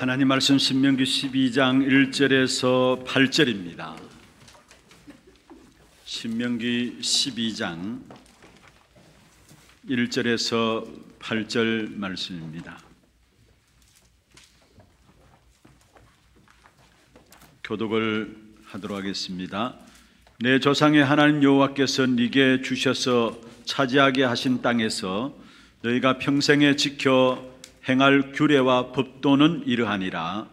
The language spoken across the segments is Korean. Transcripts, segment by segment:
하나님 말씀 신명기 12장 1절에서 8절입니다. 신명기 12장 1절에서 8절 말씀입니다. 교독을 하도록 하겠습니다. 내 조상의 하나님 여호와께서 네게 주셔서 차지하게 하신 땅에서 너희가 평생에 지켜 행할 규례와 법도는 이러하니라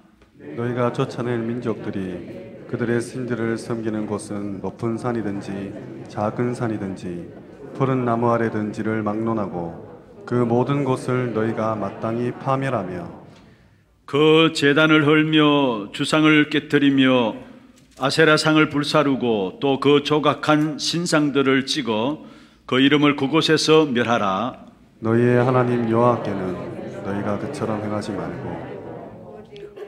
너희가 쫓아낼 민족들이 그들의 신들을 섬기는 곳은 높은 산이든지 작은 산이든지 푸른 나무 아래든지를 막론하고 그 모든 곳을 너희가 마땅히 파멸하며 그 재단을 헐며 주상을 깨뜨리며 아세라상을 불사르고 또 그 조각한 신상들을 찍어 그 이름을 그곳에서 멸하라 너희의 하나님 여호와께는 너희가 그처럼 행하지 말고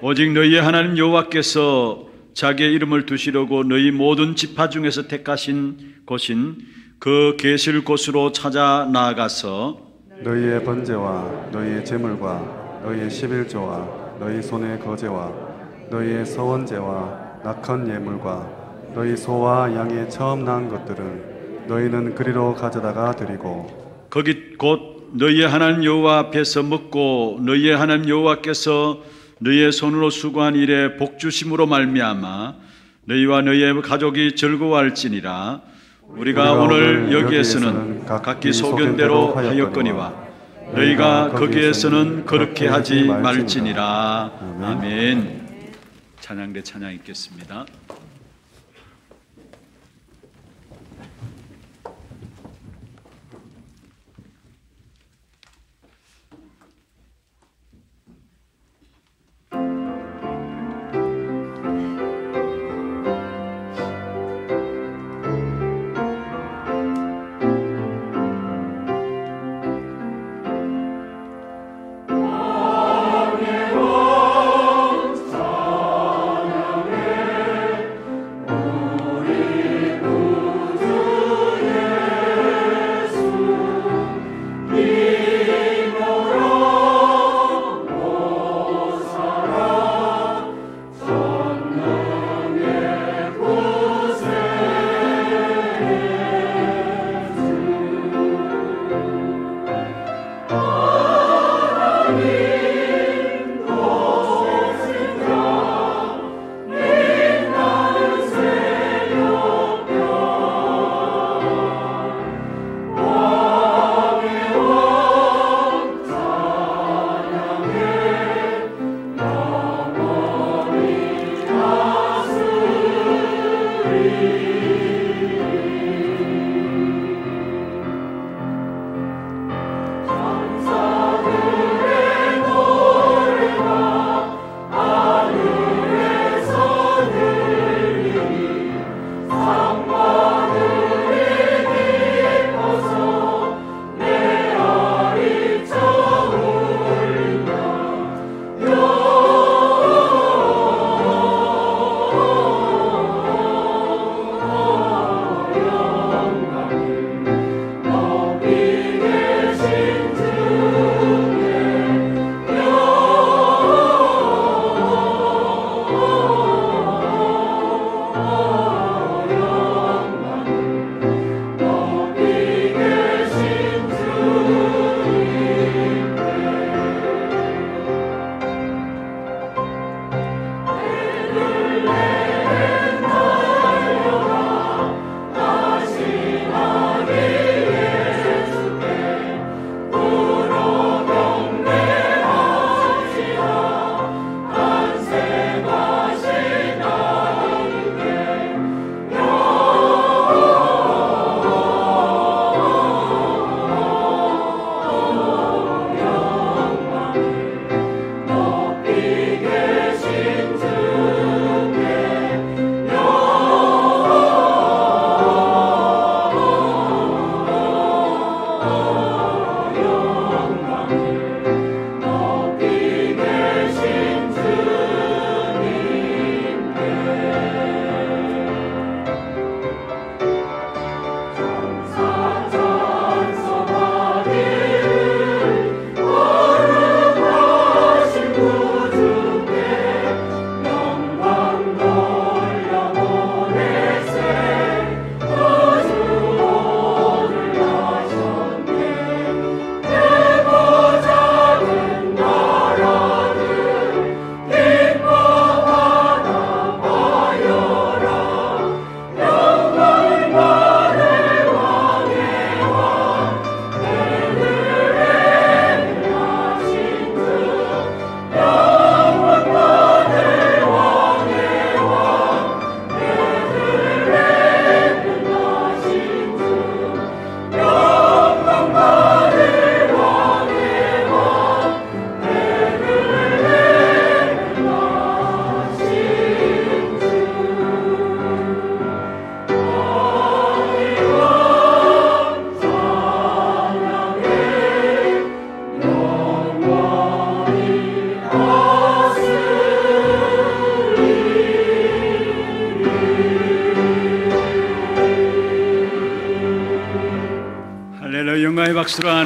오직 너희의 하나님 여호와께서 자기의 이름을 두시려고 너희 모든 지파 중에서 택하신 곳인 그 계실 곳으로 찾아 나아가서 너희의 번제와 너희의 제물과 너희의 십일조와 너희 손의 거제와 너희의 서원제와 낙헌 예물과 너희 소와 양의 처음 낳 것들은 너희는 그리로 가져다가 드리고 거기 곧 너희의 하나님 여호와 앞에서 먹고 너희의 하나님 여호와께서 너희의 손으로 수고한 일에 복 주심으로 말미암아 너희와 너희의 가족이 즐거워할지니라 우리가 오늘 여기에서는 각기 소견대로 하였거니와 너희가 거기에서는 그렇게 하지 말지니라 아멘 찬양대 찬양 있겠습니다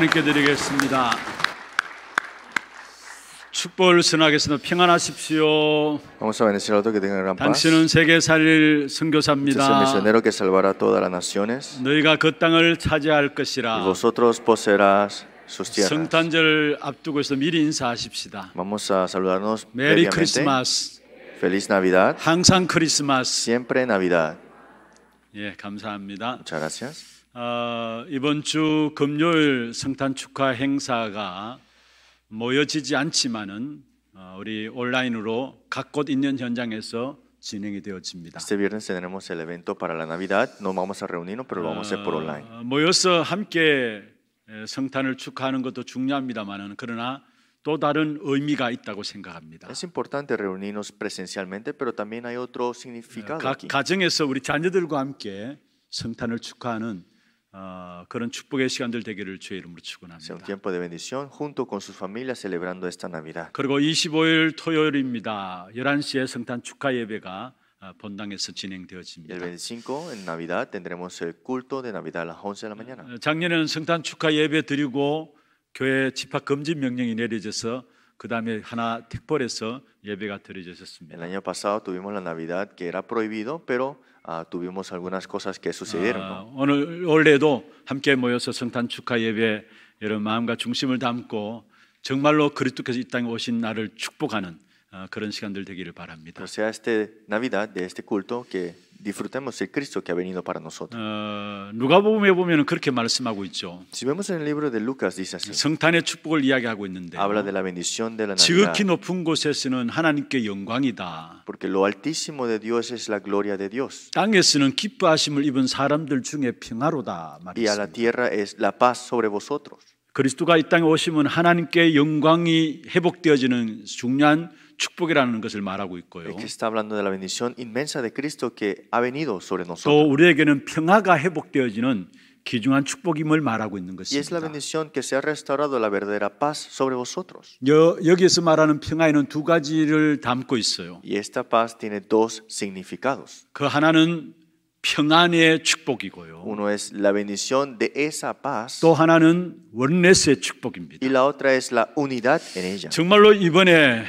하나님께 드리겠습니다. 축복을 선하겠습니다. 평안하십시오. 당신은 세계 살릴 선교사입니다. 너희가 그 땅을 차지할 것이라. 성탄절 앞두고 있어 미리 인사하십시다. 메리 크리스마스. Feliz Navidad. 항상 크리스마스. Siempre Navidad. 예, 감사합니다. Muchas gracias. 어, 이번 주 금요일 성탄 축하 행사가 모여지지 않지만은 우리 온라인으로 각 곳 있는 현장에서 진행이 되어집니다. Este viernes tenemos el evento para la Navidad. No vamos a reunirnos, pero lo vamos a hacer por online. 모여서 함께 성탄을 축하하는 것도 중요합니다만은 그러나 또 다른 의미가 있다고 생각합니다. Es importante reunirnos presencialmente, pero también hay otro significado. 각 가정에서 우리 자녀들과 함께 성탄을 축하하는 어, 그런 축복의 시간들 되기를 주의 이름으로 축원합니다. tiempo de bendición junto con sus familias celebrando esta Navidad. 그리고 25일 토요일입니다. 11시에 성탄 축하 예배가 본당에서 진행되어집니다. El 25 en Navidad tendremos el culto de Navidad a las 11 de la mañana. 작년에는 성탄 축하 예배 드리고 교회 집합 금지 명령이 내려져서 그 다음에 하나 특별해서 예배가 드려졌습니다. El año pasado tuvimos la Navidad que era prohibido, pero uh, tuvimos algunas cosas que sucedieron. 아, 오늘 올해도 함께 모여서 성탄 축하 예배 여러분 마음과 중심을 담고 정말로 그리스도께서 이 땅에 오신 날을 축복하는 그런 시간들 되기를 바랍니다. O sea, este Navidad de este culto que disfrutemos el Cristo que ha venido para nosotros. 어, 누가복음에 보면 그렇게 말씀하고 있죠. Si vemos en el libro de Lucas dice así. 성탄의 축복을 이야기하고 있는데. Habla de la bendición de la Navidad. 지극히 높은 곳에서는 하나님께 영광이다. Porque lo altísimo de Dios es la gloria de Dios. 땅에서는 기뻐하심을 입은 사람들 중에 평화로다 말했습니다. Y a la tierra es la paz sobre vosotros. 그리스도가 이 땅에 오시면 하나님께 영광이 회복되어지는 중요한 축복이라는 것을 말하고 있고요. Que está hablando de la bendición inmensa de Cristo que ha venido sobre nosotros. 또 우리에게는 평화가 회복되어지는 귀중한 축복임을 말하고 있는 것입니다. Y es la bendición que se ha restaurado la verdadera paz sobre vosotros. 여, 여기에서 말하는 평화에는 두 가지를 담고 있어요. Y esta paz tiene dos significados. 그 하나는 평안의 축복이고요. Uno es la bendición de esa paz. 또 하나는 원내스의 축복입니다. Y la otra es la unidad en ella. 정말로 이번에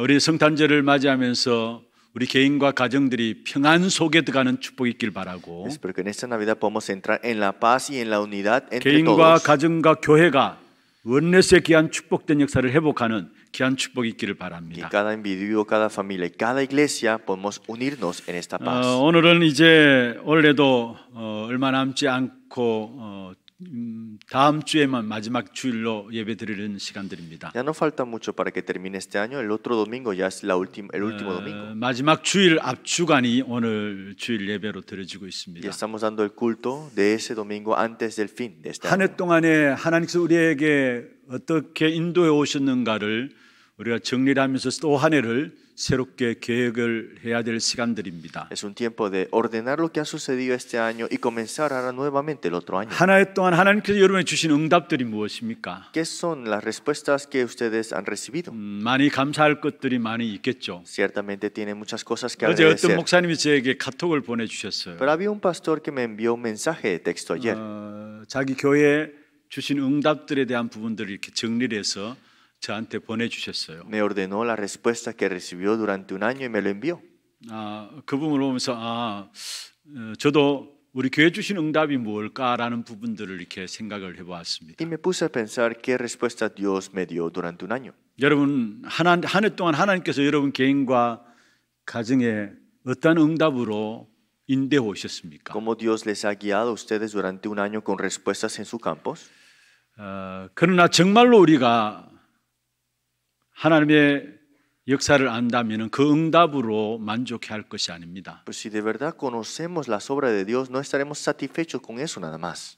우리 성탄절을 맞이하면서 우리 개인과 가정들이 평안 속에 들어가는 축복이 있길 바라고. Es porque en esta Navidad podemos entrar en la paz y en la unidad entre 개인과 todos. 가정과 교회가 원내스의 귀한 축복된 역사를 회복하는 귀한 축복이 있기를 바랍니다. Que cada individuo, cada familia, cada iglesia podemos unirnos en esta paz. 어, 오늘은 이제 올해도 어, 얼마 남지 않고 어, 음, 다음 주에만 마지막 주일로 예배드리는 시간들입니다. Ya no falta mucho para que termine este año. El otro domingo ya es la última, el último domingo. 마지막 주일 앞주간이 오늘 주일 예배로 드려지고 있습니다. Y estamos dando el culto de ese domingo antes del fin de este año. 한해 동안에 하나님께서 우리에게 어떻게 인도해 오셨는가를 우리가 정리를 하면서 또 한 해를 새롭게 계획을 해야 될 시간들입니다. Es un tiempo de ordenar lo que ha sucedido este año y comenzar ahora nuevamente el otro año. 한해 동안 하나님께서 여러분에 주신 응답들이 무엇입니까? ¿Qué son las respuestas que ustedes han recibido? 음, 많이 감사할 것들이 많이 있겠죠. Ciertamente tiene muchas cosas que agradecer. 어제 어떤 목사님이 저에게 카톡을 보내 주셨어요. Pero había un pastor que me envió un mensaje de texto ayer. 어, 자기 교회 주신 응답들에 대한 부분들을 이렇게 정리해서 저한테 보내주셨어요. Me ordenó la respuesta que recibió durante un año y me lo envió. 아, 그 부분을 보면서 아, 저도 우리 교회 주신 응답이 뭘까라는 부분들을 이렇게 생각을 해보았습니다. Y me puse a pensar qué respuesta Dios me dio durante un año. 여러분 하나 한해 동안 하나님께서 여러분 개인과 가정에 어떤 응답으로 인도해 오셨습니까? Como Dios les ha guiado a ustedes durante un año con respuestas en sus campos. 어, 그러나 정말로 우리가 하나님의 역사를 안다면 그 응답으로 만족해 할 것이 아닙니다. Pero si de verdad conocemos las obras de Dios, no estaremos satisfechos con eso nada más.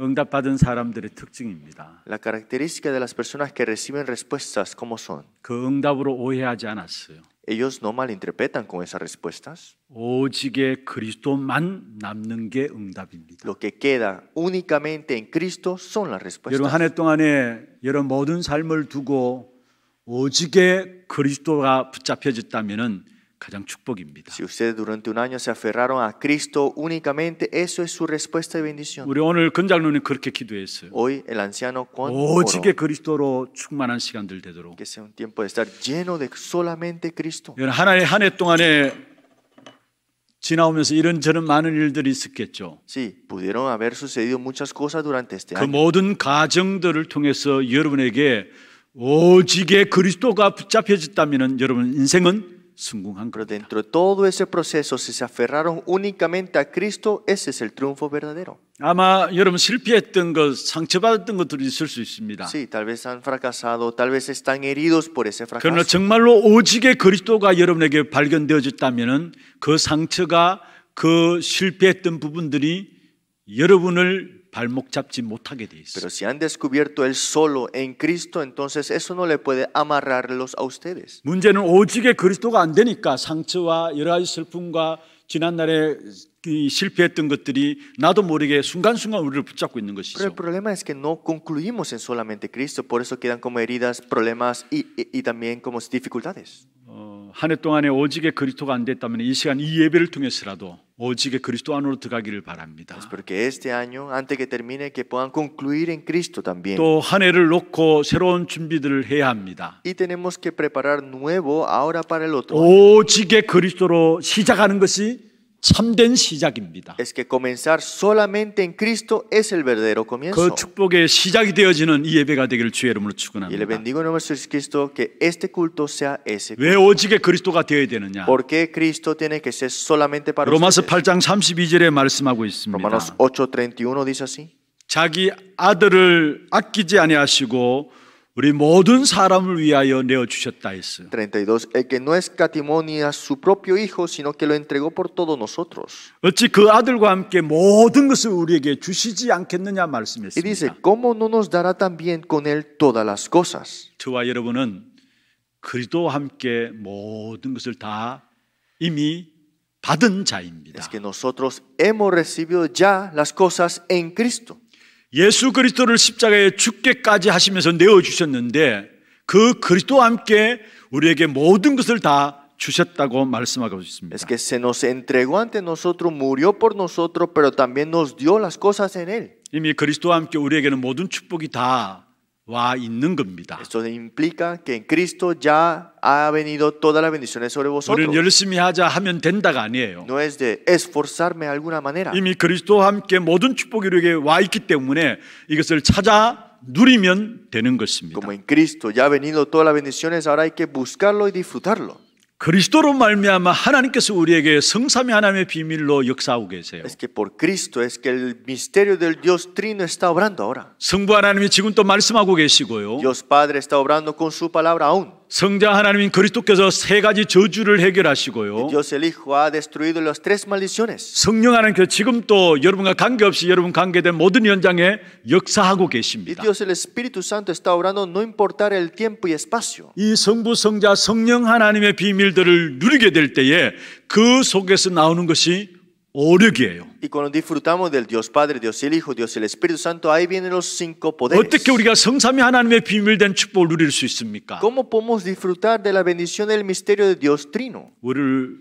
응답받은 사람들의 특징입니다. La característica de las personas que reciben respuestas como son. 그 응답으로 오해하지 않았어요. Ellos no malinterpretan con esas respuestas. 오직에 그리스도만 남는 게 응답입니다. Lo que queda únicamente en Cristo son las respuestas. 여러분 한 해 동안에 여러분 모든 삶을 두고 오직에 그리스도가 붙잡혀졌다면은 가장 축복입니다. Si ustedes durante un año se aferraron a Cristo únicamente, eso es su respuesta y bendición. 우리 오늘 근장로님 그렇게 기도했어요. Hoy el anciano Kwon 오직에 그리스도로 충만한 시간들 되도록. Que sea un tiempo de estar lleno de solamente Cristo. 하나의 한 해 동안에 지나오면서 이런 저런 많은 일들이 있었겠죠. Sí, pudieron haber sucedido muchas cosas durante este año. 그 모든 과정들을 통해서 여러분에게 오직에 그리스도가 붙잡혀졌다면 여러분 인생은 성공한 Pero dentro de todo ese proceso, si se aferraron únicamente a Cristo, ese es el triunfo verdadero. 아마 여러분 실패했던 것, 상처받았던 것들이 있을 수 있습니다. Sí, tal vez han fracasado, tal vez están heridos por ese fracaso. 그러나 정말로 오직의 그리스도가 여러분에게 발견되어졌다면은 그 상처가 그 실패했던 부분들이 여러분을 Pero si han descubierto el solo en Cristo, entonces eso no le puede amarrarlos a ustedes. Pero el problema es que no concluimos en solamente Cristo, por eso quedan como heridas, problemas y también como dificultades. 한해 동안에 오직에 그리스도가 안 됐다면 이 시간 이 예배를 통해서라도 오직에 그리스도 안으로 들어가기를 바랍니다. Espero que este año antes que termine que puedan concluir en Cristo también. 또한 해를 놓고 새로운 준비들을 해야 합니다. Y tenemos que preparar nuevo ahora para el otro. 오직에 그리스도로 시작하는 것이 참된 시작입니다. Es que comenzar solamente en Cristo es el verdadero comienzo. 그 축복의 시작이 되어지는 이 예배가 되기를 주의 이름으로 축원합니다. Y le bendigo en nombre de Cristo que este culto sea ese. 왜 오직에 그리스도가 되어야 되느냐? Porque Cristo tiene que ser solamente para 로마서 8장 32절에 말씀하고 있습니다. Romanos 8:31 dice así. 자기 아들을 아끼지 아니하시고 우리 모든 사람을 위하여 내어 주셨다 했어요. 32 El que no escatimó ni a su propio hijo, sino que lo entregó por todos nosotros. 어찌 그 아들과 함께 모든 것을 우리에게 주시지 않겠느냐 말씀했습니다. Y dice, ¿cómo no nos dará también con él todas las cosas? 저와 여러분은 그리스도와 함께 모든 것을 다 이미 받은 자입니다. Es que nosotros hemos recibido ya las cosas en Cristo. 예수 그리스도를 십자가에 죽게까지 하시면서 내어주셨는데 그 그리스도와 함께 우리에게 모든 것을 다 주셨다고 말씀하고 있습니다. Es que se nos entregó ante nosotros, murió por nosotros, pero también nos dio las cosas en él. 이미 그리스도와 함께 우리에게는 모든 축복이 다와 있는 겁니다. Esto implica que en Cristo ya ha venido todas las bendiciones sobre vosotros. 우리는 열심히 하자 하면 된다가 아니에요. No es de esforzarme de alguna manera. 이미 그리스도와 함께 모든 축복이 우리에게 와 있기 때문에 이것을 찾아 누리면 되는 것입니다. Como en Cristo ya ha venido todas las bendiciones, ahora hay que buscarlo y disfrutarlo. 그리스도로 말미암아 하나님께서 우리에게 성삼위 하나님의 비밀로 역사하고 계세요. Es que por Cristo es que el misterio del Dios Trino está obrando ahora. 성부 하나님이 지금 또 말씀하고 계시고요. Dios Padre está obrando con su palabra aún. 성자 하나님인 그리스도께서 세 가지 저주를 해결하시고요. Dios el Hijo ha destruido las tres maldiciones. 성령 하나님께서 지금 또 여러분과 관계없이 여러분 관계된 모든 현장에 역사하고 계십니다. Dios el Espíritu Santo está obrando no importar el tiempo y espacio. 이 성부 성자 성령 하나님의 비밀들을 누리게 될 때에 그 속에서 나오는 것이 오력이에요. Y cuando disfrutamos del Dios Padre, Dios el Hijo, Dios el Espíritu Santo, ahí vienen los cinco poderes. 어떻게 우리가 성삼위 하나님의 비밀된 축복을 누릴 수 있습니까? ¿Cómo podemos disfrutar de la bendición del misterio de Dios Trino? 우리를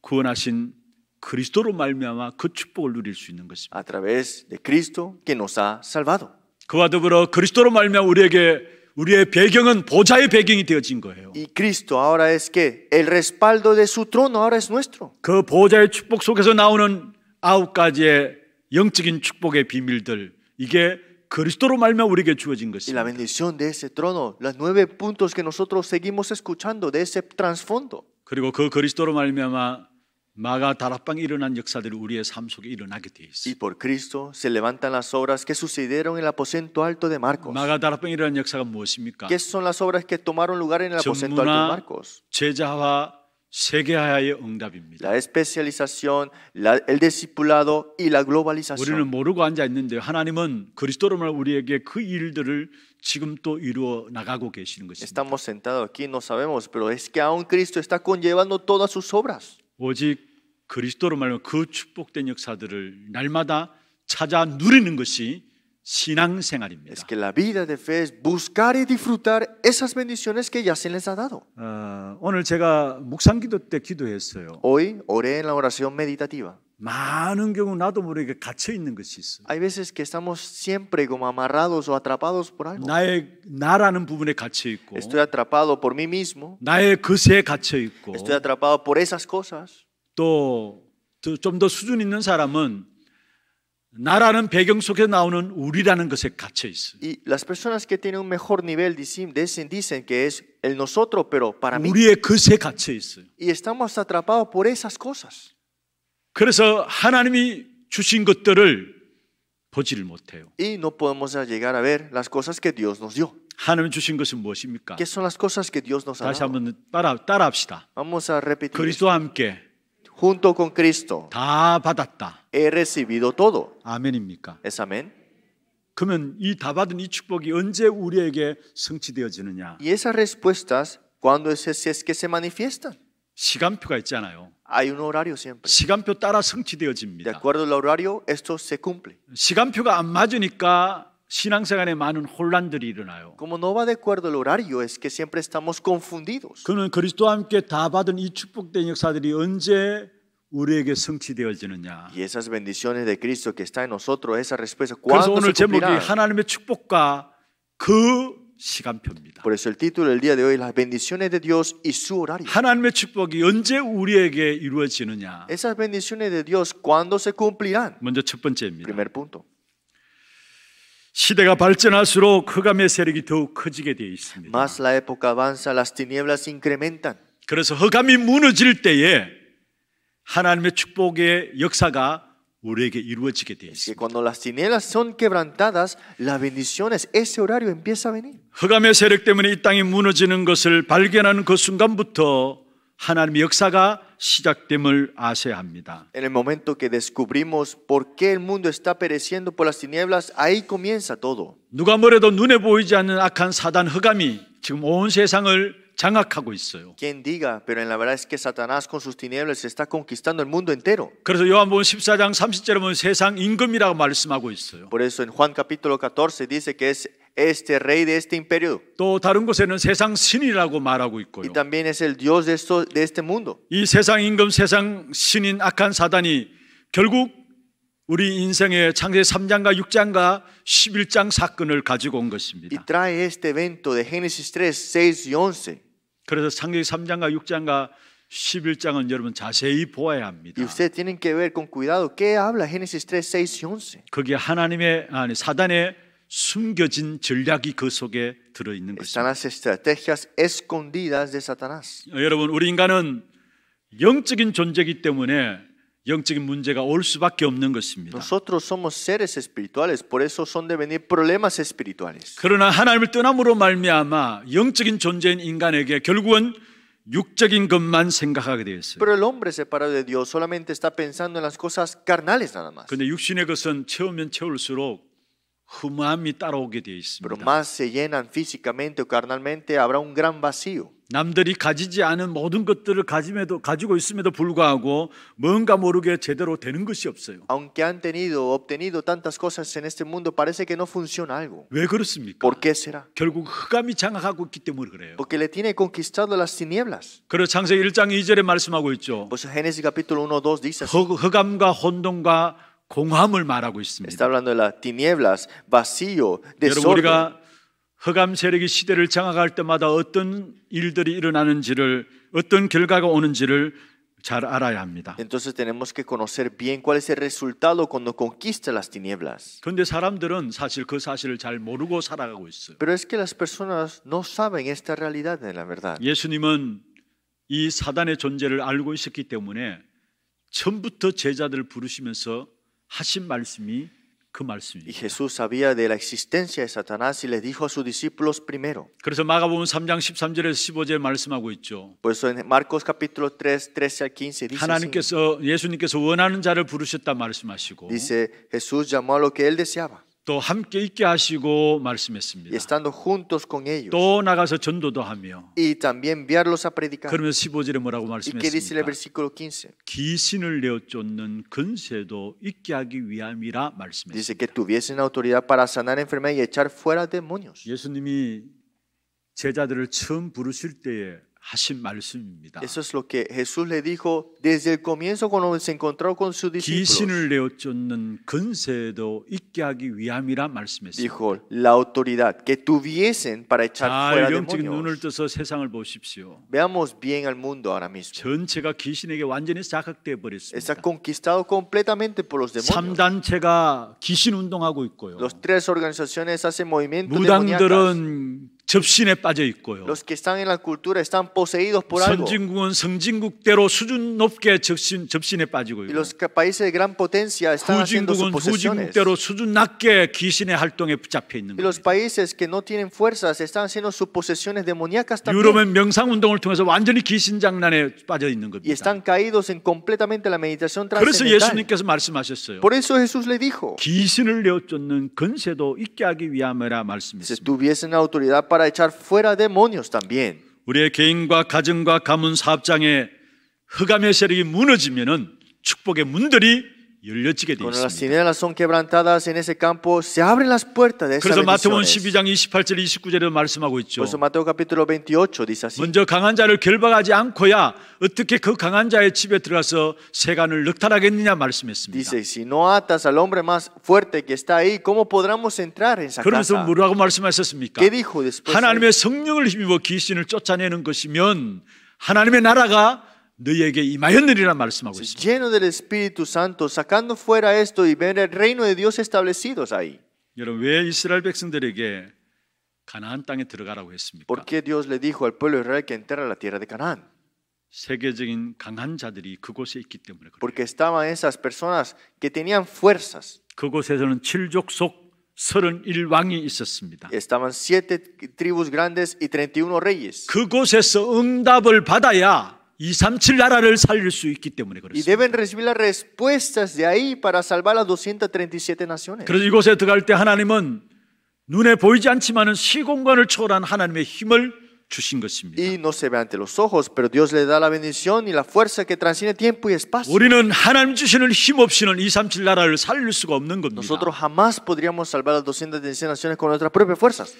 구원하신 그리스도로 말미암아 그 축복을 누릴 수 있는 것입니다. A través de Cristo que nos ha salvado. 그와 더불어 그리스도로 말미암아 우리에게 우리의 배경은 보좌의 배경이 되어진 거예요. Y Cristo ahora es que el respaldo de su trono ahora es nuestro. 그 보좌의 축복 속에서 나오는 아홉 가지의 영적인 축복의 비밀들 이게 그리스도로 말미암아 우리에게 주어진 것입니다. La bendición de ese trono, los nueve puntos que nosotros seguimos escuchando de ese trasfondo. 그리고 그 그리스도로 말미암아 Y por Cristo se levantan las obras que sucedieron en el aposento alto de Marcos. ¿Qué son las obras que tomaron lugar en el aposento alto de Marcos? La especialización, el discipulado y la globalización. Estamos sentados aquí, no sabemos, pero es que aún Cristo está conllevando todas sus obras. 그 축복된 역사들을 날마다 찾아 누리는 것이 신앙생활입니다. Es que la vida de fe es buscar y disfrutar esas bendiciones que ya se les ha dado. Hoy oré en la oración meditativa. Hay veces que estamos siempre como amarrados o atrapados por algo. 나의 부분에 Estoy atrapado por mí mismo. 나의 Estoy atrapado por esas cosas. 또좀더 수준 있는 사람은 나라는 배경 속에 나오는 우리라는 것에 갇혀 있어요. Y las personas que tienen un mejor nivel dicen, dicen que es el nosotros, pero para mí. 우리의 것에 갇혀 있어요. Y estamos atrapados por esas cosas. 그래서 하나님이 주신 것들을 보지를 못해요. Y no podemos llegar a ver las cosas que Dios nos dio. 하나님 주신 것은 무엇입니까? ¿Qué son las cosas que Dios nos ha dado? 다시 한번 따라 따라합시다. Vamos a repetir. 그리스도와 함께 junto con Cristo. 다 받았다. He recibido todo. 아멘입니까? Es amén. 그러면 이 다 받은 이 축복이 언제 우리에게 성취되어지느냐? Y esas respuestas cuando es, es que se manifiestan. 시간표가 있잖아요. Hay un horario siempre. 시간표 따라 성취되어집니다. De acuerdo al horario, esto se cumple. 시간표가 안 맞으니까 신앙생활에 많은 혼란들이 일어나요. Como no va de acuerdo el horario, es que siempre estamos confundidos. 그는 그리스도와 함께 다 받은 이 축복된 역사들이 언제 우리에게 성취되어지느냐. Y esas bendiciones de Cristo que está en nosotros, esa respuesta 그래서 오늘 제목이 하나님의 축복과 그 시간표입니다. Por eso el título del día de hoy las bendiciones de Dios y su horario. 하나님의 축복이 언제 우리에게 이루어지느냐. Esas bendiciones de Dios cuándo se cumplirán. 먼저 첫 번째입니다. Primer punto. 시대가 발전할수록 흑암의 세력이 더욱 커지게 되어 있습니다. Más la época avanza, las tinieblas incrementan. 그래서 흑암이 무너질 때에 하나님의 축복의 역사가 우리에게 이루어지게 되어 있습니다. Cuando las tinieblas son quebrantadas, la bendición es ese horario empieza a venir. 흑암의 세력 때문에 이 땅이 무너지는 것을 발견하는 그 순간부터 하나님의 역사가 En el momento que descubrimos por qué el mundo está pereciendo por las tinieblas, ahí comienza todo. 누가 Quien diga, pero en la verdad es que Satanás con sus tinieblas está conquistando el mundo entero. Por eso en Juan capítulo 14 dice que es este rey de este imperio. 또 다른 곳에는 세상 신이라고 말하고 있고요. Y también es el dios de, esto, de este mundo. 이 세상 임금 세상 신인 악한 사단이 결국 우리 인생의 창세 3장과 6장과 11장 사건을 가지고 온 것입니다. Y trae este evento de Génesis 3, 6 y 11. 그래서 창세 3장과 6장과 11장은 여러분 자세히 보아야 합니다. Y ustedes tienen que ver con cuidado qué habla Génesis 3, 6 y 11. 그게 하나님의 아니 사단의 숨겨진 전략이 그 속에 들어 있는 것입니다. 어, 여러분, 우리 인간은 영적인 존재이기 때문에 영적인 문제가 올 수밖에 없는 것입니다. 그러나 하나님을 떠남으로 말미암아 영적인 존재인 인간에게 결국은 육적인 것만 생각하게 되었어요. p e 데 육신의 것은 채우면 채울수록 Pero más se llenan físicamente o carnalmente, habrá un gran vacío. 남들이 가지지 않은 모든 것들을 가짐에도 가지고 있음에도 불구하고 뭔가 모르게 제대로 되는 것이 없어요. Aunque han tenido obtenido tantas cosas en este mundo, parece que no funciona algo. 왜 그렇습니까? ¿Por qué será? 결국 흑암이 장악하고 있기 때문에 그래요. Porque le tiene conquistado las tinieblas. 그래 창세기 1장 2절에 말씀하고 있죠. Pues Génesis capítulo 1, 2 dice. 흑, 흑암과 혼돈과 공함을 말하고 있습니다. Está hablando de las tinieblas, vacío, desorden. 여러분 우리가 흑암 세력이 시대를 장악할 때마다 어떤 일들이 일어나는지를 어떤 결과가 오는지를 잘 알아야 합니다. Entonces tenemos que conocer bien cuál es el resultado cuando conquista las tinieblas. 근데 사람들은 사실 그 사실을 잘 모르고 살아가고 있어요. Pero es que las personas no saben esta realidad de la verdad. 예수님은 이 사단의 존재를 알고 있었기 때문에 처음부터 제자들을 부르시면서 하신 말씀이 그 말씀입니다. Y Jesús sabía de la existencia de Satanás y le dijo a sus discípulos primero. 그래서 마가복음 3장 13절에서 15절 말씀하고 있죠. Por eso en Marcos capítulo 3 13 al 15 dice 하나님께서 예수님께서 원하는 자를 부르셨다 말씀하시고 Dice Jesús llamó a lo que él deseaba. 또 함께 있게 하시고 말씀했습니다. Estando juntos con ellos. 또 나가서 전도도 하며. Y también enviarlos a predicar. 그러면서 15절에 뭐라고 말씀했습니까? ¿Y qué dice el versículo 15? 귀신을 내쫓는 근세도 있게 하기 위함이라 말씀했습니다. Dice que tuviesen autoridad para sanar enfermedades y echar fuera demonios. 예수님이 제자들을 처음 부르실 때에 하신 말씀입니다. Eso es lo que Jesús le dijo desde el comienzo cuando se encontró con sus discípulos. 귀신을 내어쫓는 근세도 있게 하기 위함이라 말씀했습니다. Dijo la autoridad que tuviesen para echar 자, fuera demonios. 눈을 떠서 세상을 보십시오. Veamos bien al mundo ahora mismo. 전체가 귀신에게 완전히 자각돼 버렸습니다. Está conquistado completamente por los demonios. 3단체가 귀신 운동하고 있고요. Los tres organizaciones hacen movimiento 무당들은 접신에 빠져 있고요. Los que están en la cultura están poseídos por algo. 선진국은 선진국대로 수준 높게 접신 접신에 빠지고 있고. Y los países de gran potencia están haciendo sus posesiones. 후진국대로 수준 낮게 귀신의 활동에 붙잡혀 있는 거예요. Los países que no tienen fuerzas están haciendo sus posesiones demoníacas también. 유럽은 명상 운동을 통해서 완전히 귀신 장난에 빠져 있는 겁니다. Y están caídos en completamente la meditación trascendental. 그래서 예수님께서 말씀하셨어요. Por eso Jesús le dijo. 귀신을 내쫓는 근세도 있게 하기 위함이라 말씀했습니다. Si tuviesen autoridad para para echar fuera demonios también. 우리의 개인과 가정과 가문 사업장에 흑암의 세력이 무너지면은 축복의 문들이 Cuando las cinelas son quebrantadas en ese campo, se abren las puertas de esas 그래서 마태복음 12장 28절 29절에 말씀하고 있죠. 그래서 마태오 capítulo 28 dice así. 먼저 강한 자를 결박하지 않고야 어떻게 그 강한 자의 집에 들어가서 세간을 넉탈하겠느냐 말씀했습니다. Dice, si no atas al hombre más fuerte que está ahí, ¿cómo podremos entrar en esa casa? 그러면서 뭐라고 말씀하셨습니까? ¿Qué dijo después? 하나님의 성령을 힘입어 귀신을 쫓아내는 것이면 하나님의 나라가 너희에게 임하였느니라 말씀하고 있습니다. Lleno del Espíritu Santo, sacando fuera esto y ver el reino de Dios establecidos ahí. 여러분 왜 이스라엘 백성들에게 가나안 땅에 들어가라고 했습니까? ¿Por qué Dios le dijo al pueblo de Israel que entrara a la tierra de Canaán? 세계적인 강한 자들이 그곳에 있기 때문에 그래요. Porque estaban esas personas que tenían fuerzas. 그곳에서는 7족속 31왕이 있었습니다. Estaban siete tribus grandes y 31 reyes. 그곳에서 응답을 받아야 237 나라를 살릴 수 있기 때문에 그렇습니다. 그래서 이곳에 들어갈 때 하나님은 눈에 보이지 않지만 시공간을 초월한 하나님의 힘을 Y no se ve ante los ojos, pero Dios le da la bendición y la fuerza que transcine tiempo y espacio. Nosotros jamás podríamos salvar A las 216 naciones con nuestras propias fuerzas.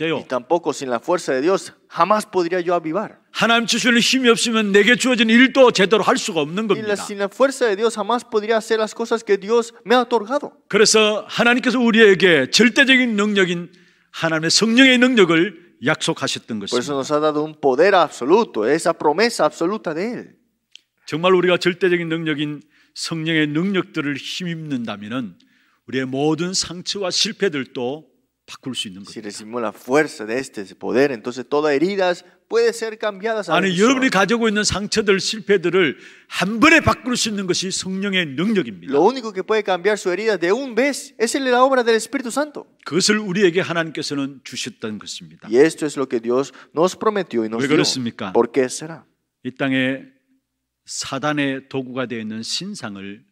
Y tampoco sin la fuerza de Dios jamás podría yo avivar. 하나님 주시는 힘이 없으면 내게 주어진 일도 제대로 할 수가 없는 겁니다. Sin la fuerza de Dios jamás podría hacer las cosas que Dios me ha otorgado. 그래서 하나님께서 우리에게 절대적인 능력인 하나님의 성령의 능력을 약속하셨던 것입니다. Por eso nos ha dado un poder absoluto, esa promesa absoluta de él. 정말 우리가 절대적인 능력인 성령의 능력들을 힘입는다면은 우리의 모든 상처와 실패들도 바꿀 수 있는 Si recibimos la fuerza de este poder, entonces toda heridas puede ser cambiadas. a 아니 여러분이 가지고 있는 상처들 실패들을 한 번에 바꿀 수 있는 것이 성령의 능력입니다. Lo único que puede cambiar su herida de un vez es la obra del Espíritu Santo. 그것을 우리에게 하나님께서는 주셨던 것입니다. Y esto es lo que Dios nos prometió y nos 왜 그렇습니까? dio. ¿Por qué será? 이 땅에 사단의 도구가 되어 있는 신상을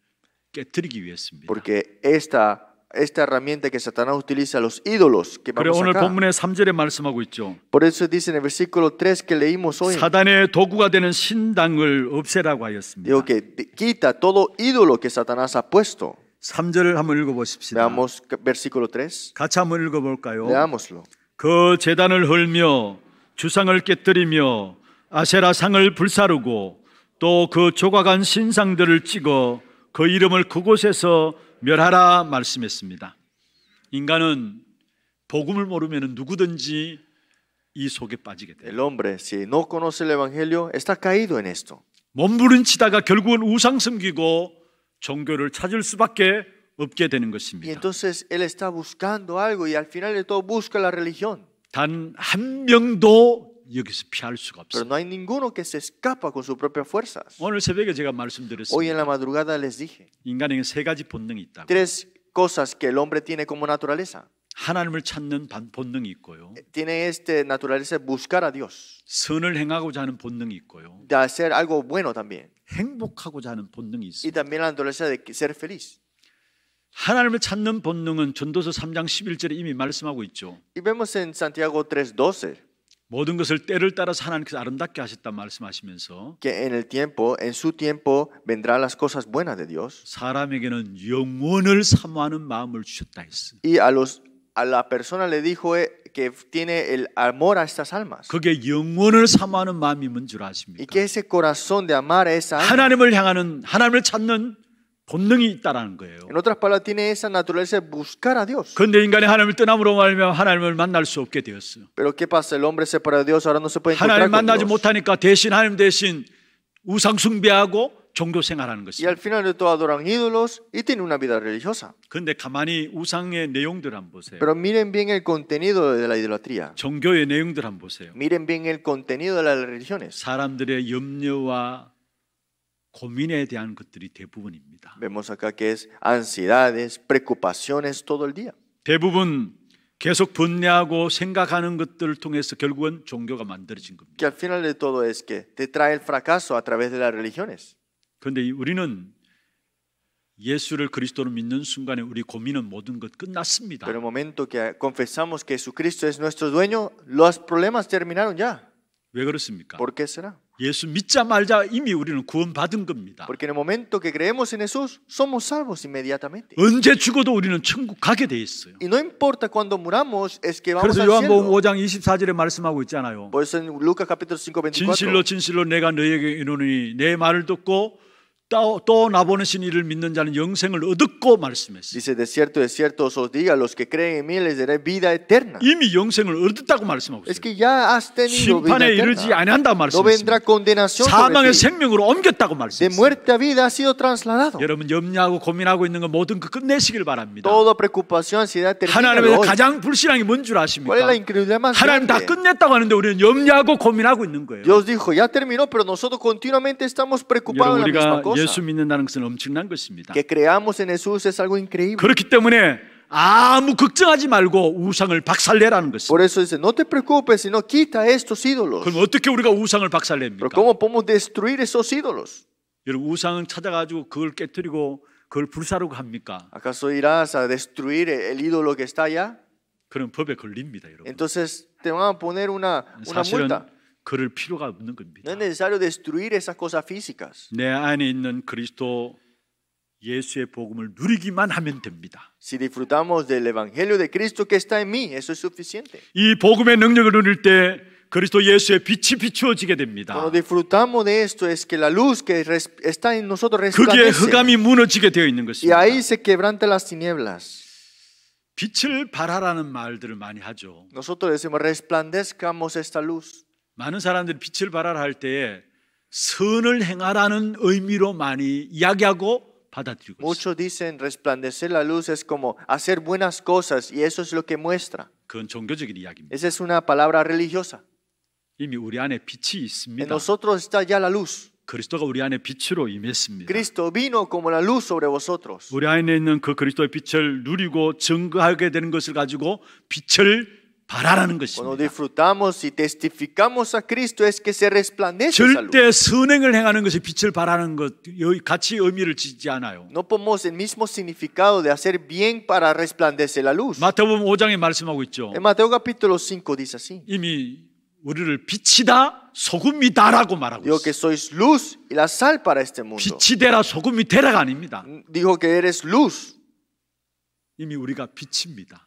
깨뜨리기 위해서입니다. Porque esta esta herramienta que Satanás utiliza los ídolos que vamos 그래, 오늘 acá. 본문의 3절에 말씀하고 있죠. Por eso dice en el versículo 3 que leímos hoy. 사단의 도구가 되는 신당을 없애라고 하였습니다. Digo que quita todo ídolo que Satanás ha puesto. 3절을 한번 읽어 보십시다. Leamos versículo 3. 같이 한번 읽어 볼까요? Leámoslo. 그 제단을 헐며 주상을 깨뜨리며 아세라 상을 불사르고 또 그 조각한 신상들을 찍어 그 이름을 그곳에서 멸하라 말씀했습니다. 인간은 복음을 모르면 누구든지 이 속에 빠지게 돼요. El hombre si no conoce el evangelio está caído en esto. 몸부림치다가 결국은 우상 섬기고 종교를 찾을 수밖에 없게 되는 것입니다. Y entonces él está buscando algo y al final de todo busca la religión. 단한 명도 여기서 피할 수가 없어요. Pero no hay ninguno que se escapa con sus propias fuerzas. 오늘 새벽에 제가 말씀드렸습니다. Hoy en la madrugada les dije. 인간에게 세 가지 본능이 있다고. Tres cosas que el hombre tiene como naturaleza. 하나님을 찾는 본능이 있고요. Tiene este naturaleza buscar a Dios. 선을 행하고자 하는 본능이 있고요. De hacer algo bueno también. 행복하고자 하는 본능이 있어요. Y también la naturaleza de ser feliz. 하나님을 찾는 본능은 전도서 3장 11절에 이미 말씀하고 있죠. Y vemos en Santiago 3:12. 모든 것을 때를 따라서 하나님께서 아름답게 하셨다 말씀하시면서 que en el tiempo en su tiempo vendrán las cosas buenas de Dios. 사람에게는 영원을 사모하는 마음을 주셨다 했어. Y a los a la persona le dijo que tiene el amor a estas almas. 그게 영혼을 사모하는 마음이 뭔줄 아십니까? Y que ese corazón de amar a esa 하나님을 향하는 하나님을 찾는 본능이 있다라는 거예요. En otras palabras, tiene esa naturaleza de buscar a Dios. 그런데 인간이 하나님을 떠남으로 말미암아 하나님을 만날 수 없게 되었어요. Pero qué pasa, el hombre separado de Dios ahora no se puede encontrar 하나님 con 만나지 Dios. 못하니까 대신 하나님 대신 우상 숭배하고 종교 생활하는 것이. Y al final de todo adoran ídolos y tienen una vida religiosa. 근데 가만히 우상의 내용들 한번 보세요. Pero miren bien el contenido de la idolatría. 종교의 내용들 한번 보세요. Miren bien el contenido de las religiones. 사람들의 염려와 대한 것들이 Vemos acá que es ansiedades, preocupaciones todo el día. 대부분 계속 생각하는 것들을 통해서 결국은 종교가 Que al final de todo es que te trae el fracaso a través de las religiones. Pero 우리는 믿는 순간에 우리 모든 것 끝났습니다. Pero el momento que confesamos que Jesucristo es nuestro dueño, los problemas terminaron ya. ¿Por qué será? 예수 믿자 말자 이미 우리는 구원받은 겁니다. Porque en el momento que creemos en Jesús somos salvos inmediatamente. 언제 죽어도 우리는 천국 가게 돼 있어요. Y no importa cuando muramos es que vamos al cielo. 그래서 요한복음 5장 24절에 말씀하고 있잖아요. Por eso en Lucas capítulo 5:24 진실로 진실로 내가 너희에게 이르노니 내 말을 듣고 또, 또 나보는 신 이를 믿는 자는 영생을 얻었고 말씀했어요. Dice de cierto de cierto os digo a los que creen en mí les daré vida eterna. 이미 영생을 얻었다고 말씀하고 있어요. Es que ya has tenido vida eterna. 심판에 이르지 아니한다 말씀했어요. No vendrá condenación. 사망의 생명으로 옮겼다고 말씀했어요. De muerte a vida ha sido trasladado. 여러분 염려하고 고민하고 있는 거 모든 그 끝내시길 바랍니다. Toda preocupación, ansiedad termina. 하나님에서 가장 불신앙이 뭔 줄 아십니까? ¿Cuál es la incredulidad más 하나님 다 끝냈다고 하는데 우리는 염려하고 고민하고 있는 거예요. Dios dijo ya terminó, pero nosotros continuamente estamos preocupados en la misma cosa. 예수 믿는다는 것은 엄청난 것입니다. Que creamos en Jesús es algo increíble. 그렇기 때문에 아무 걱정하지 말고 우상을 박살내라는 것입니다. Por eso dice, no te preocupes, sino quita estos ídolos. 그럼 어떻게 우리가 우상을 박살냅니까? Pero cómo podemos destruir esos ídolos? 여러분 우상을 찾아가지고 그걸 깨뜨리고 그걸 불사르고 합니까? ¿Acaso irás a destruir el ídolo que está allá? 그런 법에 걸립니다, 여러분. Entonces te van a poner una una multa. 그럴 필요가 없는 겁니다. No es necesario destruir esas cosas físicas. 내 안에 있는 그리스도 예수의 복음을 누리기만 하면 됩니다. Si disfrutamos del evangelio de Cristo que está en mí, eso es suficiente. 이 복음의 능력을 누릴 때 그리스도 예수의 빛이 비추어지게 됩니다. Cuando disfrutamos de esto es que la luz que está en nosotros resplandece. 그게 흑암이 무너지게 되어 있는 것입니다. Y ahí se quebrantan las tinieblas. 빛을 발하라는 말들을 많이 하죠. Nosotros decimos resplandezcamos esta luz. 많은 사람들이 빛을 발하라 할 때에 선을 행하라는 의미로 많이 이야기하고 받아들이고 Muchos dicen resplandecer la luz es como hacer buenas cosas y eso es lo que muestra. 그건 종교적인 이야기입니다. Esa es una palabra religiosa. 이미 우리 안에 빛이 있습니다. En nosotros está ya la luz. 그리스도가 우리 안에 빛으로 임했습니다. Cristo vino como la luz sobre vosotros. 우리 안에 있는 그 그리스도의 빛을 누리고 증거하게 되는 것을 가지고 빛을 바라라는 것입니다. Cuando disfrutamos y testificamos a Cristo es que se resplandece esa luz. 절대 선행을 행하는 것이 빛을 발하는 것 같이 의미를 지지 않아요. No ponemos el mismo significado de hacer bien para resplandecer la luz. 마태복음 5장에 말씀하고 있죠. En Mateo capítulo 5 dice así. 이미 우리를 빛이다 소금이다라고 말하고 Digo que sois luz y la sal para este mundo. 빛이 되라 소금이 되라가 아닙니다. Dijo que eres luz. 이미 우리가 빛입니다.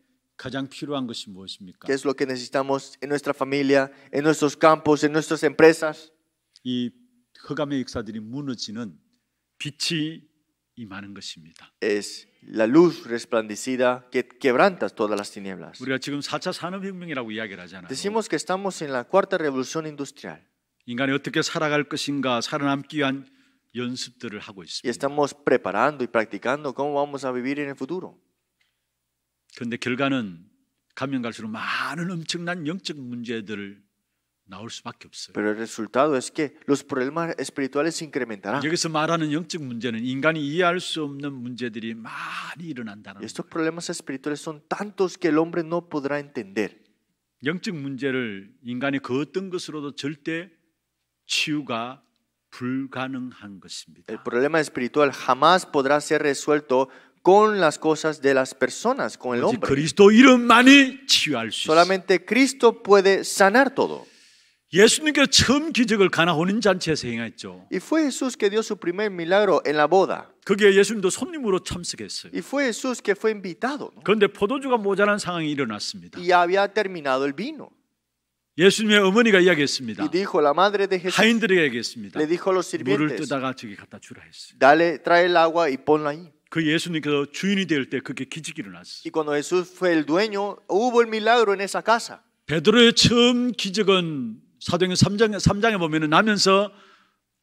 ¿Qué es lo que necesitamos en nuestra familia, en nuestros campos, en nuestras empresas? Es la luz resplandecida que quebranta todas las tinieblas. Decimos que estamos en la cuarta revolución industrial. Y estamos preparando y practicando cómo vamos a vivir en el futuro. 그런데 결과는 가면 갈수록 많은 엄청난 영적 문제들을 나올 수밖에 없어요. Pero el resultado es que los problemas espirituales se incrementarán. 여기서 말하는 영적 문제는 인간이 이해할 수 없는 문제들이 많이 일어난다는. Estos problemas espirituales son tantos que el hombre no podrá entender. 영적 문제를 인간의 그 어떤 것으로도 절대 치유가 불가능한 것입니다. El problema espiritual jamás podrá ser resuelto con las cosas de las personas, con el hombre. Solamente Cristo puede sanar todo. Y fue Jesús que dio su primer milagro en la boda. Y fue Jesús que fue invitado. Y había terminado el vino. Y dijo la madre de Jesús. Le dijo a los sirvientes. Dale, trae el agua y ponlo ahí. 그 예수님께서 주인이 될 때 그게 기적이 일어났어. Y cuando Jesús fue el dueño, hubo el milagro en esa casa. 베드로의 처음 기적은 사도행전 3장에 3장에 보면은 나면서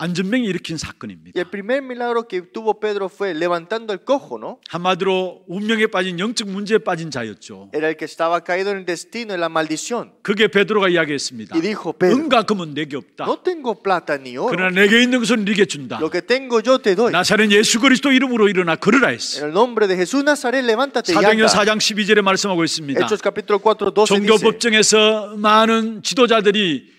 안전병이 일으킨 사건입니다. El primer milagro que tuvo Pedro fue levantando el cojo, ¿no? 한마디로 운명에 빠진 영적 문제에 빠진 자였죠. Era el que estaba caído en el destino, en la maldición. 그게 베드로가 이야기했습니다. Y dijo Pedro, 은과 금은 내게 없다. No tengo plata ni oro. 그러나 내게 있는 것은 네게 준다. Lo que tengo yo te doy. 나사렛 예수 그리스도 이름으로 일어나 걸으라 했어. En el nombre de Jesús Nazaret, levántate y anda. 사도행전 4장 12절에 말씀하고 있습니다. Hechos capítulo 4, 12 종교 법정에서 많은 지도자들이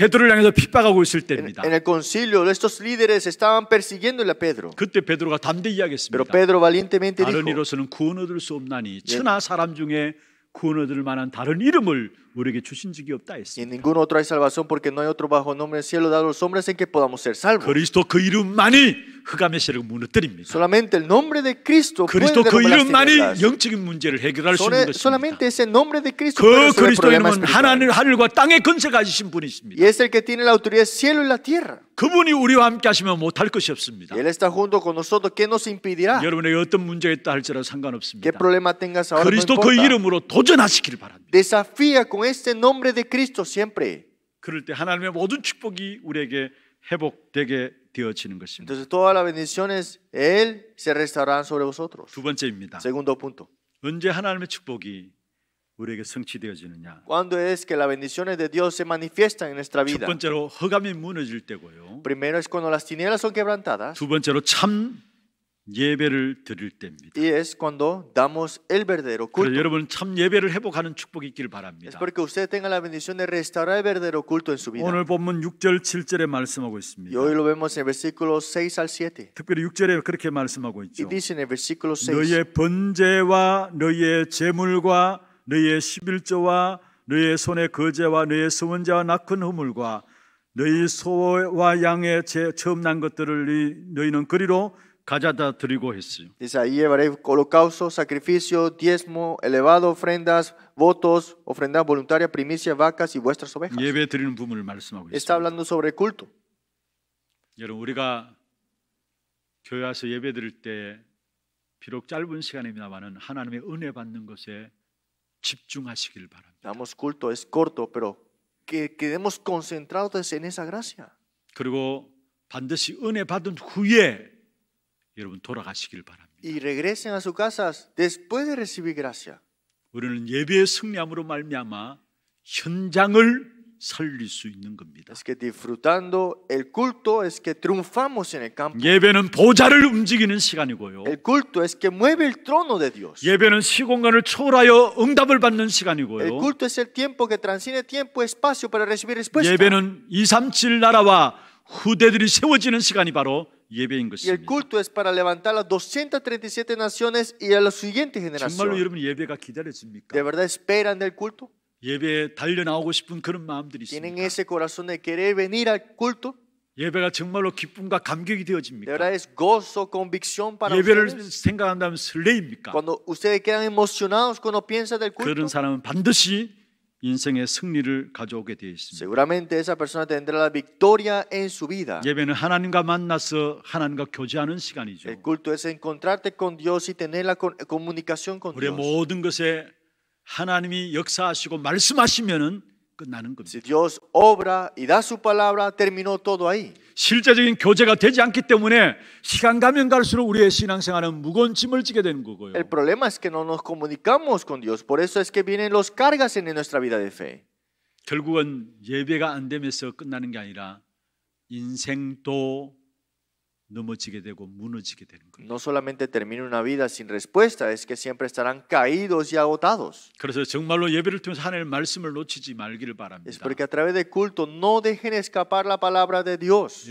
베드로를 향해서 핍박하고 있을 때입니다. En el concilio estos líderes estaban persiguiéndole a Pedro. 그때 베드로가 담대히 하겠습니다. Pero Pedro valientemente dijo. 다른 이로서는 구원 얻을 수 없나니 천하 사람 중에 구원 얻을 만한 다른 이름을 우리에게 주신 적이 없다 했습니다. Y ninguna otra hay salvación porque no hay otro bajo nombre del cielo dado a los hombres en que podamos ser salvos. 그리스도 그 이름만이 흑암의 세력을 무너뜨립니다. Solamente el nombre de Cristo 그리스도 그 이름만이 영적인 문제를 해결할 수 있는 것입니다. Solamente ese nombre de Cristo 그 그리스도 이름은 하나님 하늘과 땅의 근세 가지신 분이십니다. Y es el que tiene la autoridad del cielo y la tierra. 그분이 우리와 함께 하시면 못할 것이 없습니다. Él está junto con nosotros, ¿qué nos impedirá? 여러분의 어떤 문제가 있다 할지라도 상관없습니다. ¿Qué problema tengas ahora? 그리스도 no 그 이름으로 도전하시길 바랍니다. Desafía con con este nombre de Cristo siempre. 그럴 때 하나님의 모든 축복이 우리에게 회복되게 되어지는 것입니다. Entonces todas las bendiciones él se restaurarán sobre vosotros. 두 번째입니다. Segundo punto. 언제 하나님의 축복이 우리에게 성취되어지느냐? Cuando es que las bendiciones de Dios se manifiestan en nuestra vida. 첫 번째로 허감이 무너질 때고요. Primero es cuando las tinieblas son quebrantadas. 두 번째로 참 예배를 드릴 때입니다. Y es cuando damos el verdadero culto. 여러분 참 예배를 회복하는 축복이 있기를 바랍니다. Es porque usted tenga la bendición de restaurar el verdadero culto en su vida. 오늘 본문 6절 7절에 말씀하고 있습니다. Y hoy lo vemos en versículos 6 al 7. 특별히 6절에 그렇게 말씀하고 있죠. Y dice en el versículo 6. 너희의 번제와 너희의 제물과 너희의 십일조와 너희의 손의 거제와 너희의 수원제와 낙은 허물과 너희 소와 양의 처음 난 것들을 너희는 그리로 가져다 드리고 했어요. Dice ahí llevaré holocausto, sacrificio, diezmo, elevado, ofrendas, votos, ofrenda voluntaria, primicia, vacas y vuestras ovejas. 예배 드리는 부분을 말씀하고 있습니다. Está hablando sobre culto. 여러분 우리가 교회 와서 예배 드릴 때 비록 짧은 시간입니다만은 하나님의 은혜 받는 것에 집중하시길 바랍니다. Damos culto es corto, pero que quedemos concentrados en esa gracia. 그리고 반드시 은혜 받은 후에 여러분 돌아가시길 바랍니다. Y regresen a sus casas después de recibir gracia. 우리는 예배의 승리함으로 말미암아 현장을 살릴 수 있는 겁니다. Es que disfrutando el culto es que triunfamos en el campo. 예배는 보좌를 움직이는 시간이고요. El culto es que mueve el trono de Dios. 예배는 시공간을 초월하여 응답을 받는 시간이고요. El culto es el tiempo que transciende tiempo y espacio para recibir respuesta. 예배는 237 나라와 후대들이 세워지는 시간이 바로 예배인 것입니다. Y el culto es para levantar las 237 naciones y a la siguiente generación. 정말로 여러분 예배가 기다려집니까? ¿De verdad esperan del culto? 예배에 달려 나오고 싶은 그런 마음들이 있습니다. ¿Tienen ese corazón de querer venir al culto? 예배가 정말로 기쁨과 감격이 되어집니까? 예배를 ustedes? 생각한다면 설레입니까? Cuando ustedes quedan emocionados cuando piensan del culto, 그런 사람은 반드시 인생의 승리를 가져오게 되어 있습니다. Seguramente esa persona tendrá la victoria en su vida. 예배는 하나님과 만나서 하나님과 교제하는 시간이죠. El culto es encontrarte con Dios y tener la comunicación con Dios. 우리 모든 것에 하나님이 역사하시고 말씀하시면은 끝나는 겁니다. Si Dios obra y da su palabra, terminó todo ahí. 실제적인 교제가 되지 않기 때문에 시간 가면 갈수록 우리의 신앙생활은 무거운 짐을 지게 되는 거고요. El problema es que no nos comunicamos con Dios, por eso es que vienen los cargas en nuestra vida de fe. 결국은 예배가 안 되면서 끝나는 게 아니라 인생도 No solamente termina una vida sin respuesta, es que siempre estarán caídos y agotados. Es porque a través del culto no dejen escapar la palabra de Dios.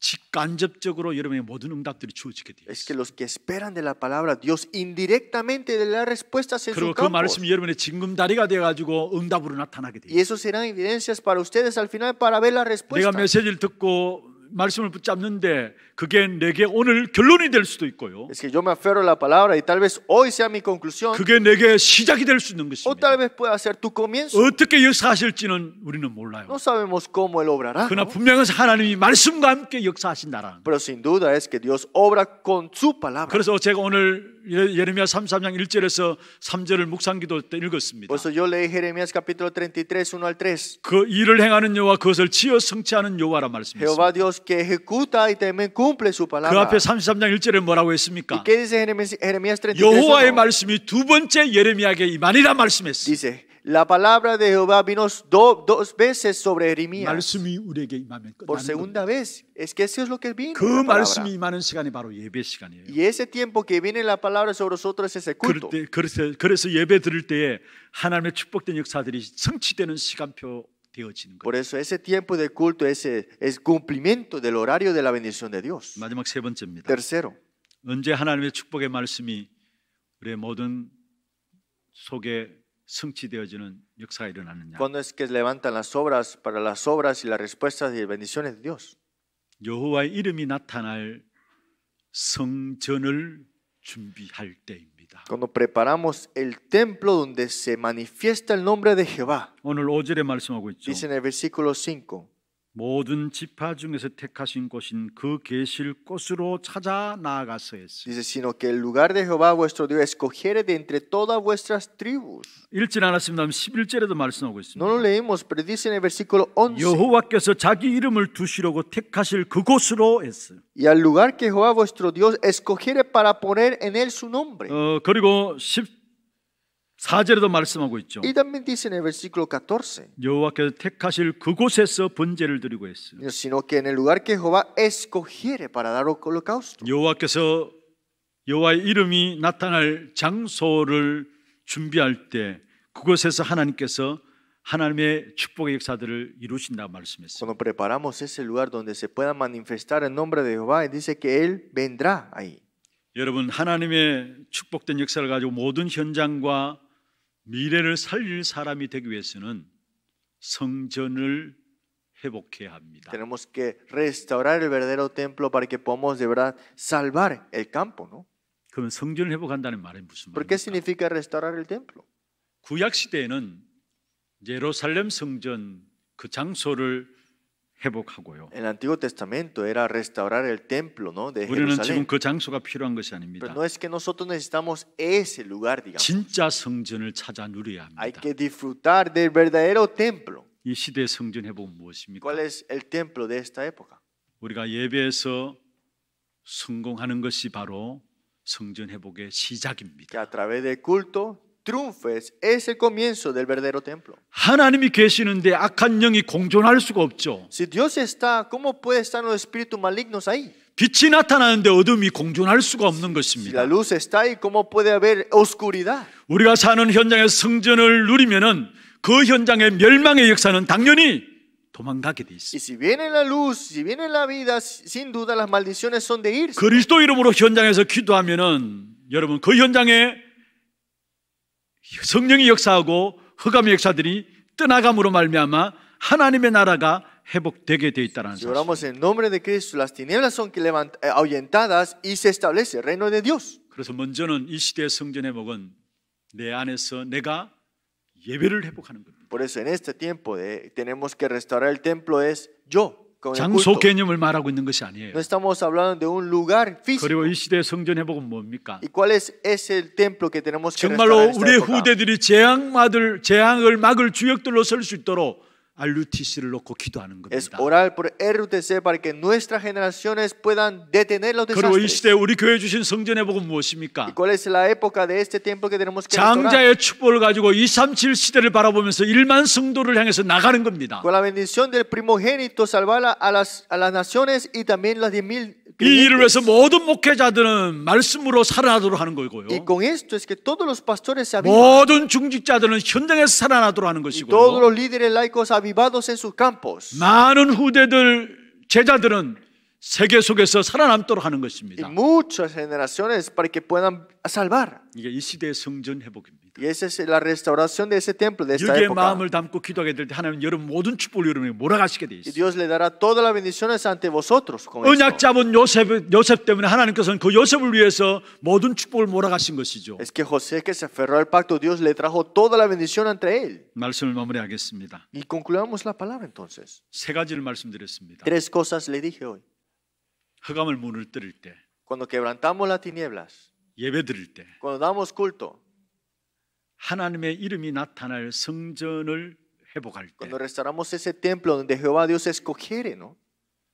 직간접적으로 여러분의 모든 응답들이 주어지게 돼요. Es que los que esperan de la palabra Dios indirectamente de las respuestas en sus campos. 그 말씀이 여러분의 징금다리가 되어 가지고 응답으로 나타나게 돼요. Y eso serán evidencias para ustedes al final para ver la respuesta. 내가 메시지를 듣고 말씀을 붙잡는데 그게 내게 오늘 결론이 될 수도 있고요. Es que yo me aferro a la palabra y tal vez hoy sea mi conclusión. 그게 내게 시작이 될 수 있는 것입니다. O tal vez pueda ser tu comienzo. 어떻게 역사하실지는 우리는 몰라요. No sabemos cómo él obrará. 그러나 분명한 하나님이 말씀과 함께 역사하신다라는. Pero sin duda es que Dios obra con su palabra. 그래서 제가 오늘 예레미야 33장 1절에서 3절을 묵상기도 때 읽었습니다. Por eso yo leí Jeremías capítulo 33 1 al 3. 그 일을 행하는 여호와 그것을 지어 성취하는 여호와라 말씀했습니다. Jehová Dios Dios que ejecuta y también cumple su palabra. 그 앞에 33장 1절에 뭐라고 했습니까? ¿Qué dice Jeremías 33? 여호와의 말씀이 두 번째 예레미야에게 임하니라 말씀했어. Dice, la palabra de Jehová vino do, dos veces sobre Jeremías. 말씀이 우리에게 임하면 Por segunda vez. Es que eso es lo que vino. 그 la 말씀이 임하는 시간이 바로 예배 시간이에요. Y ese tiempo que viene la palabra sobre nosotros es ese culto. 그때, 그래서, 그래서 예배 드릴 때에 하나님의 축복된 역사들이 성취되는 시간표 Por eso ese tiempo de culto ese es cumplimiento del horario de la bendición de Dios. Tercero. Cuando es que levantan las obras para las obras y las respuestas y bendiciones de Dios. 여호와의 이름이 나타날 cuando preparamos el templo donde se manifiesta el nombre de Jehová. Dice en el versículo 5. 모든 지파 중에서 택하신 곳인 그 계실 곳으로 찾아 나아가서 했어요. Dice sino que el lugar de Jehová vuestro Dios escogiere de entre todas vuestras tribus. 읽진 않았습니다. 11절에도 말씀하고 있습니다. No lo leímos, pero dice en el versículo 11. 여호와께서 자기 이름을 두시려고 택하실 그곳으로 했어요. Y al lugar que Jehová vuestro Dios escogiere para poner en él su nombre. 어, 그리고 10 4절에도 말씀하고 있죠. Y también dice en el versículo 14. 여호와께서 택하실 그곳에서 번제를 드리고 했어요. sino que en el lugar que Jehová escogiere para dar holocausto. 여호와께서 여호와의 이름이 나타날 장소를 준비할 때 그곳에서 하나님께서 하나님의 축복의 역사들을 이루신다 말씀했어요. Cuando preparamos ese lugar donde se pueda manifestar el nombre de Jehová, dice que él vendrá ahí. 여러분 하나님의 축복된 역사를 가지고 모든 현장과 미래를 살릴 사람이 되기 위해서는 성전을 회복해야 합니다. Tenemos que restaurar el verdadero templo para que podamos de verdad salvar el campo, ¿no? 그러면 성전을 회복한다는 말은 무슨 말입니까? ¿Por qué significa restaurar el templo? 구약 시대에는 예루살렘 성전 그 장소를 회복하고요. El Antiguo Testamento era restaurar el templo, ¿no? De 우리는 Jerusalén. 지금 그 장소가 필요한 것이 아닙니다. Pero no es que nosotros necesitamos ese lugar, digamos. 진짜 성전을 찾아 누려야 합니다. Hay que disfrutar del verdadero templo. 이 시대의 성전 회복은 무엇입니까? ¿Cuál es el templo de esta época? 우리가 예배에서 성공하는 것이 바로 성전 회복의 시작입니다. Que a través del culto triunfes es el comienzo del verdadero templo. 하나님이 계시는데 악한 영이 공존할 수가 없죠. Si Dios está, ¿cómo puede estar los espíritus malignos ahí? 빛이 나타나는데 어둠이 공존할 수가 없는 것입니다. Si la luz está ahí, ¿cómo puede haber oscuridad? 우리가 사는 현장의 성전을 누리면은 그 현장의 멸망의 역사는 당연히 도망가게 돼 있습니다. Y si viene la luz, si viene la vida, sin duda las maldiciones son de irse. 그리스도 이름으로 현장에서 기도하면은 여러분 그 현장에 성령이 역사하고 흑암의 역사들이 떠나감으로 말미암아 하나님의 나라가 회복되게 돼 있다는 사실. Si oramos en nombre de Cristo, las tinieblas son ahuyentadas y se establece el reino de Dios. 그래서 먼저는 이 시대의 성전의 목은 내 안에서 내가 예배를 회복하는 겁니다. Por eso en este tiempo de, tenemos que restaurar el templo es yo. 장소 개념을 말하고 있는 것이 아니에요. No estamos hablando de un lugar físico. 그리고 이 시대 성전 회복은 뭡니까? ¿Y cuál es, es el templo que tenemos que 정말로 우리 후대들이 재앙마들 재앙을 막을 주역들로 설 수 있도록 Es orar por RUTC para que nuestras generaciones puedan detener los desastres. ¿Y cuál es la época de este tiempo que tenemos que Con la bendición del primogénito salvar a las a las naciones y también las 10.000이 일을 위해서 모든 목회자들은 말씀으로 살아나도록 하는 거고요. Y con esto es que todos los pastores se 모든 중직자들은 현장에서 살아나도록 하는 것이고요. Todos los líderes laicos avivados en sus campos. 많은 후대들 제자들은 세계 속에서 살아남도록 하는 것입니다. Y muchas generaciones para que puedan salvar. 이게 이 시대의 성전 회복입니다. Y esa es la restauración de ese templo de esta 여기에 Dios le dará todas las bendiciones ante vosotros Es que José que se aferró al pacto, Dios le trajo toda la bendición ante él. 말씀을 Y concluimos la palabra entonces. Tres cosas le dije hoy. Cuando quebrantamos las tinieblas, cuando damos culto, 하나님의 이름이 나타날 성전을 회복할 때 Cuando restauramos ese templo donde Jehová Dios escogiere, ¿no?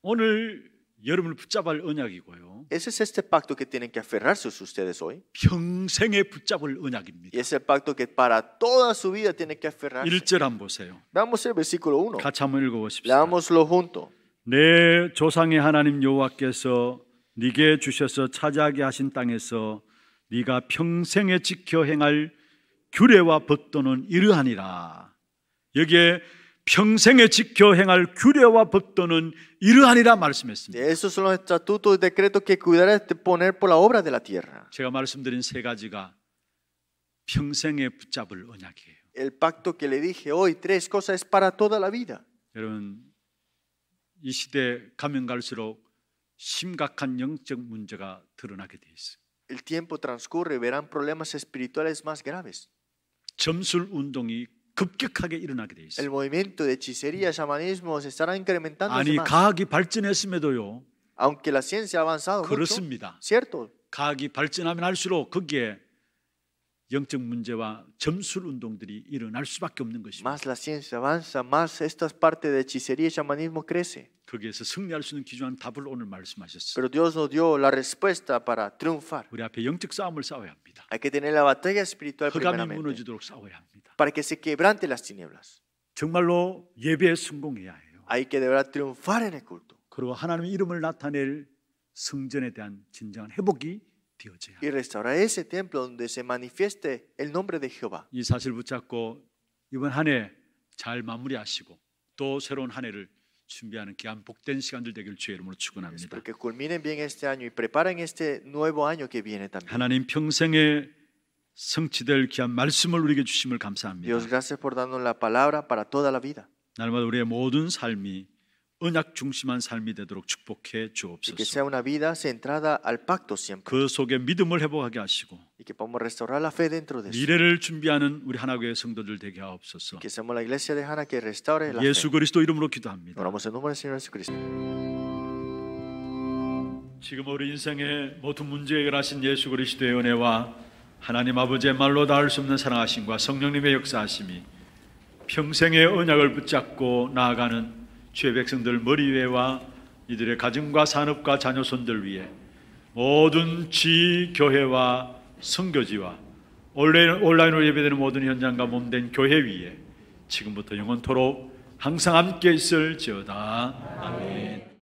오늘 여러분을 붙잡을 언약이고요. Ese es este pacto que tienen que aferrarse ustedes hoy. 평생에 붙잡을 언약입니다. Y es el pacto que para toda su vida tienen que aferrarse. 1절 한번 보세요. Veamos el versículo 1. 같이 한번 읽어 보십시다. Leámoslo junto. 내 조상의 하나님 여호와께서 네게 주셔서 차지하게 하신 땅에서 네가 평생에 지켜 행할 규례와 법도는 이러하니라. 여기에 평생에 지켜 행할 규례와 법도는 이러하니라 말씀했습니다. Esos son los estatutos y decretos que cuidarás de poner por la obra de la tierra. 제가 말씀드린 세 가지가 평생에 붙잡을 언약이에요. El pacto que le dije hoy, tres cosas es para toda la vida. 여러분 이 시대 가면 갈수록 심각한 영적 문제가 드러나게 돼 있어요. El tiempo transcurre, verán problemas espirituales más graves. 점술 운동이 급격하게 일어나게 돼 있어요. El movimiento de hechicería, chamanismo se estará incrementando. 아니 과학이 발전했음에도요. Aunque la ciencia ha avanzado 그렇습니다. Mucho, cierto. 과학이 발전하면 할수록 거기에 영적 문제와 점술 운동들이 일어날 수밖에 없는 것입니다. Más la ciencia avanza, más esta parte de hechicería y chamanismo crece. 거기에서 승리할 수 있는 기조한 답을 오늘 말씀하셨어요. Pero Dios nos dio la respuesta para triunfar. 우리 앞에 영적 싸움을 싸워야 합니다. Hay que tener la batalla espiritual para que se quebrante las tinieblas. Hay que de triunfar en el culto. Y restaurar ese templo donde se manifieste el nombre de Jehová. y 사실 붙잡고 이번 한잘 마무리하시고 또 새로운 한 준비하는 귀한 복된 시간들 되길 주의 이름으로 축원합니다. Que culminen bien este año y preparen este nuevo año que viene también. 하나님 평생에 성취될 귀한 말씀을 우리에게 주심을 감사합니다. Dios gracias por darnos la palabra para toda la vida. 날마다 우리의 모든 삶이 언약 중심한 삶이 되도록 축복해 주옵소서. Que sea una vida centrada al pacto siempre. 그 속에 믿음을 회복하게 하시고. Y que podamos restaurar la fe dentro de eso. 미래를 준비하는 우리 하나교회 성도들 되게 하옵소서. Que seamos la iglesia de Hana que restaure la fe. 예수 그리스도 이름으로 기도합니다. Oramos en nombre del Señor Jesucristo. 지금 우리 인생의 모든 문제에 해결하신 예수 그리스도의 은혜와 하나님 아버지의 말로 닿을 수 없는 사랑하심과 성령님의 역사하심이 평생의 언약을 붙잡고 나아가는 주의 백성들 머리 위에와 이들의 가정과 산업과 자녀손들 위해 모든 지 교회와 선교지와 온라인, 온라인으로 예배되는 모든 현장과 몸된 교회 위에 지금부터 영원토록 항상 함께 있을지어다. 아멘.